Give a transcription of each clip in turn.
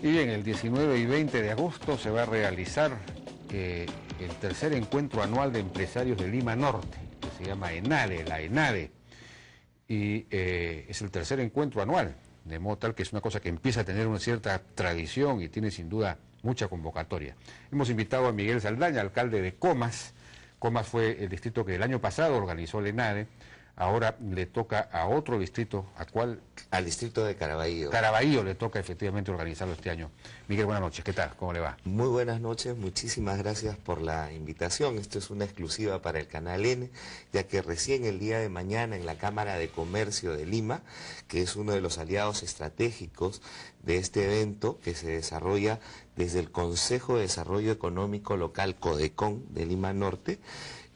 Y bien, el 19 y 20 de agosto se va a realizar eh, el tercer encuentro anual de empresarios de Lima Norte, que se llama ENADE, la ENADE. Y eh, es el tercer encuentro anual de modo tal que es una cosa que empieza a tener una cierta tradición y tiene sin duda mucha convocatoria. Hemos invitado a Miguel Saldaña, alcalde de Comas. Comas fue el distrito que el año pasado organizó la ENADE ahora le toca a otro distrito, ¿a cuál? Al distrito de Caraballo. Caraballo le toca efectivamente organizarlo este año. Miguel, buenas noches, ¿qué tal? ¿Cómo le va? Muy buenas noches, muchísimas gracias por la invitación. Esto es una exclusiva para el Canal N, ya que recién el día de mañana en la Cámara de Comercio de Lima, que es uno de los aliados estratégicos de este evento que se desarrolla desde el Consejo de Desarrollo Económico Local CODECON de Lima Norte,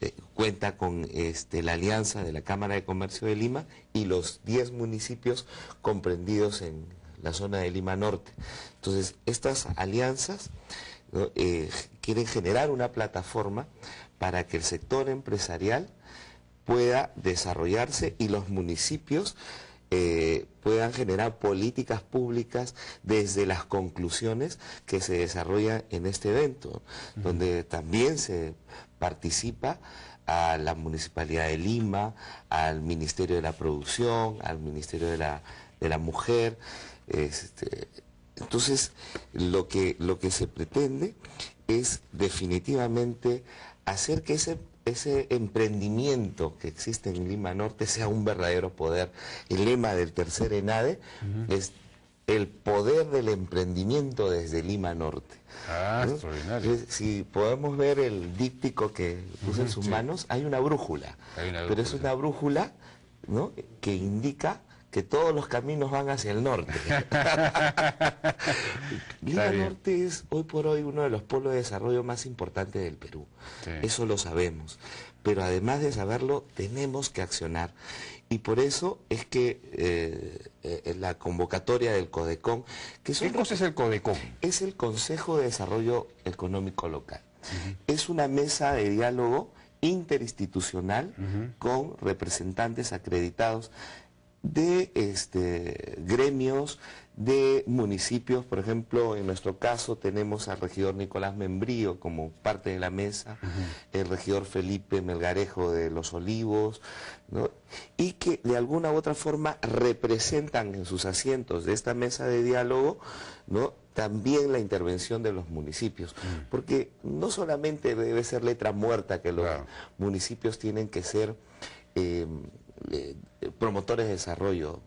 eh, cuenta con este, la alianza de la Cámara de Comercio de Lima y los 10 municipios comprendidos en la zona de Lima Norte. Entonces, estas alianzas eh, quieren generar una plataforma para que el sector empresarial pueda desarrollarse y los municipios eh, puedan generar políticas públicas desde las conclusiones que se desarrollan en este evento, donde también se participa a la Municipalidad de Lima, al Ministerio de la Producción, al Ministerio de la, de la Mujer. Este, entonces, lo que, lo que se pretende es definitivamente hacer que ese ese emprendimiento que existe en Lima Norte sea un verdadero poder. El lema del tercer ENADE es el poder del emprendimiento desde Lima Norte. Ah, extraordinario. Si podemos ver el díptico que puso en sus manos, hay una brújula. Pero es una brújula que indica que todos los caminos van hacia el norte. Liga Norte es hoy por hoy uno de los polos de desarrollo más importantes del Perú. Eso lo sabemos. Pero además de saberlo, tenemos que accionar. Y por eso es que eh, eh, la convocatoria del CODECON... Que ¿Qué cosa es el CODECON? Es el Consejo de Desarrollo Económico Local. Es una mesa de diálogo interinstitucional con representantes acreditados de este, gremios, de municipios, por ejemplo, en nuestro caso tenemos al regidor Nicolás Membrío como parte de la mesa, el regidor Felipe Melgarejo de Los Olivos, y que de alguna u otra forma representan en sus asientos de esta mesa de diálogo ¿no? también la intervención de los municipios, mm. porque no solamente debe ser letra muerta que los municipios tienen que ser... Eh, eh, promotores de desarrollo.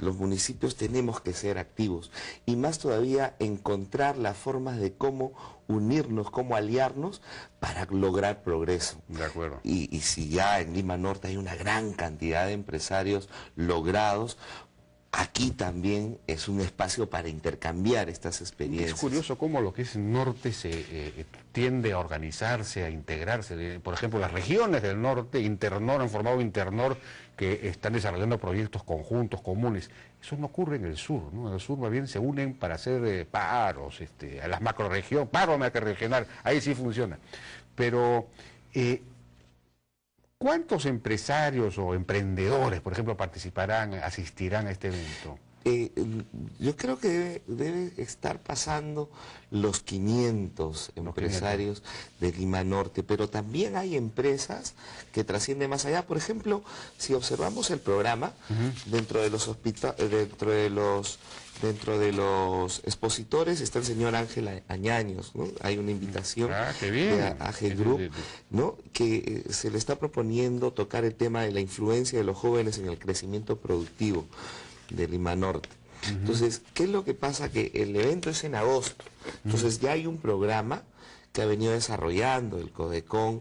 Los municipios tenemos que ser activos y más todavía encontrar las formas de cómo unirnos, cómo aliarnos para lograr progreso. De acuerdo. y si ya en Lima Norte hay una gran cantidad de empresarios logrados, aquí también es un espacio para intercambiar estas experiencias. Es curioso cómo lo que es el norte se eh, eh, tiende a organizarse, a integrarse. Por ejemplo, las regiones del norte, Internor, han formado Internor, que están desarrollando proyectos conjuntos, comunes. Eso no ocurre en el sur, ¿no? En el sur más bien se unen para hacer eh, paros, este, a las macroregiones, paro macroregional, ahí sí funciona. Pero... ¿Cuántos empresarios o emprendedores, por ejemplo, participarán, asistirán a este evento? Eh, yo creo que debe, estar pasando los 500 empresarios de Lima Norte, pero también hay empresas que trascienden más allá. Por ejemplo, si observamos el programa, dentro de los eh, dentro de los dentro de los expositores está el señor Ángel Añaños, Hay una invitación ah, de AG Group, ¿no? Que eh, se le está proponiendo tocar el tema de la influencia de los jóvenes en el crecimiento productivo de Lima Norte. Entonces, ¿qué es lo que pasa? Que el evento es en agosto. Entonces, ya hay un programa que ha venido desarrollando el CODECON,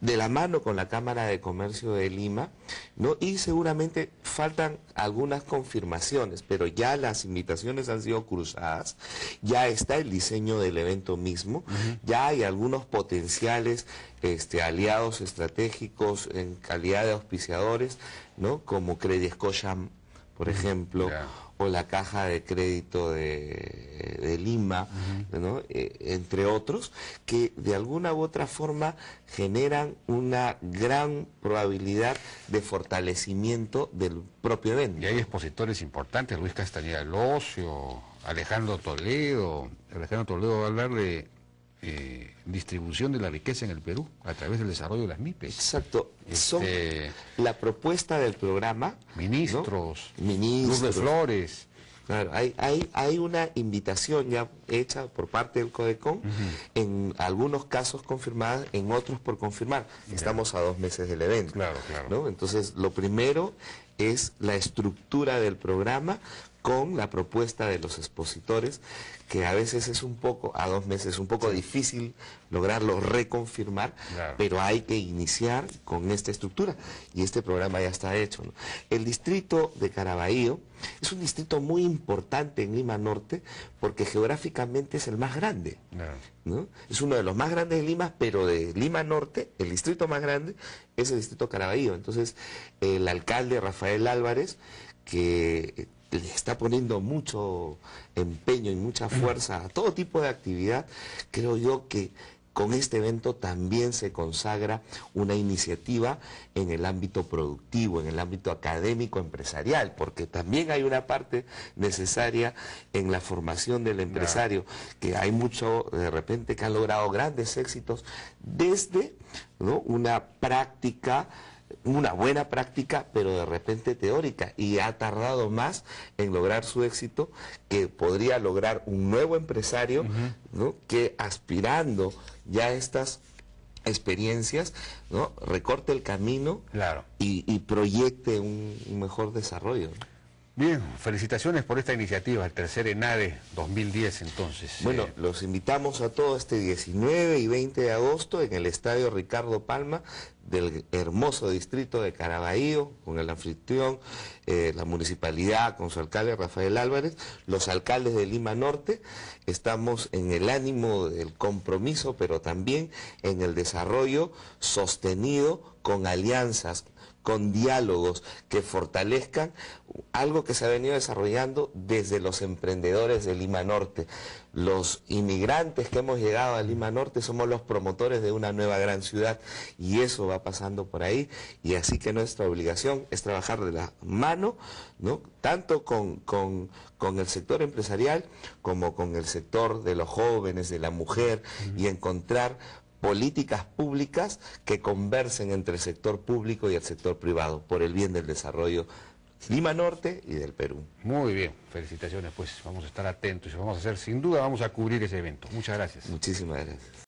de la mano con la Cámara de Comercio de Lima, ¿no? y seguramente faltan algunas confirmaciones, pero ya las invitaciones han sido cruzadas, ya está el diseño del evento mismo, ya hay algunos potenciales este, aliados estratégicos en calidad de auspiciadores, ¿no? como Escocha por ejemplo, o la Caja de Crédito de, Lima, eh, entre otros, que de alguna u otra forma generan una gran probabilidad de fortalecimiento del propio evento. Y hay expositores importantes, Luis Castañeda Locio, Alejandro Toledo. Alejandro Toledo va a hablar de eh, distribución de la riqueza en el Perú a través del desarrollo de las MIPES. Exacto. Este, la propuesta del programa. Ministros, ministros. Luz de Flores. Claro, hay, hay, hay una invitación ya hecha por parte del CODECON, en algunos casos confirmadas, en otros por confirmar. Estamos a dos meses del evento. Entonces, lo primero es la estructura del programa con la propuesta de los expositores, que a veces es un poco, a dos meses, un poco difícil lograrlo reconfirmar, pero hay que iniciar con esta estructura, y este programa ya está hecho. El distrito de Carabahío es un distrito muy importante en Lima Norte, porque geográficamente es el más grande. Ah. Es uno de los más grandes de Lima, pero de Lima Norte, el distrito más grande, es el distrito Caraballo. Entonces, el alcalde Rafael Álvarez, que eh, le está poniendo mucho empeño y mucha fuerza a todo tipo de actividad, creo yo que con este evento también se consagra una iniciativa en el ámbito productivo, en el ámbito académico, empresarial, porque también hay una parte necesaria en la formación del empresario, que hay mucho de repente que han logrado grandes éxitos desde una práctica una buena práctica, pero de repente teórica, y ha tardado más en lograr su éxito que podría lograr un nuevo empresario ¿no? que aspirando ya a estas experiencias, ¿no? recorte el camino y, proyecte un, mejor desarrollo. Bien, felicitaciones por esta iniciativa, el tercer ENADE 2010 entonces. Bueno, eh, los invitamos a todos este 19 y 20 de agosto en el Estadio Ricardo Palma del hermoso distrito de Carabahío, con el anfitrión, eh, la municipalidad, con su alcalde Rafael Álvarez, los alcaldes de Lima Norte. Estamos en el ánimo del compromiso, pero también en el desarrollo sostenido con alianzas, con diálogos que fortalezcan algo que se ha venido desarrollando desde los emprendedores de Lima Norte. Los inmigrantes que hemos llegado a Lima Norte somos los promotores de una nueva gran ciudad y eso va pasando por ahí y así que nuestra obligación es trabajar de la mano, ¿no? tanto con, con el sector empresarial como con el sector de los jóvenes, de la mujer y encontrar políticas públicas que conversen entre el sector público y el sector privado por el bien del desarrollo Lima Norte y del Perú. Muy bien, felicitaciones, pues vamos a estar atentos y vamos a hacer, sin duda, vamos a cubrir ese evento. Muchas gracias. Muchísimas gracias.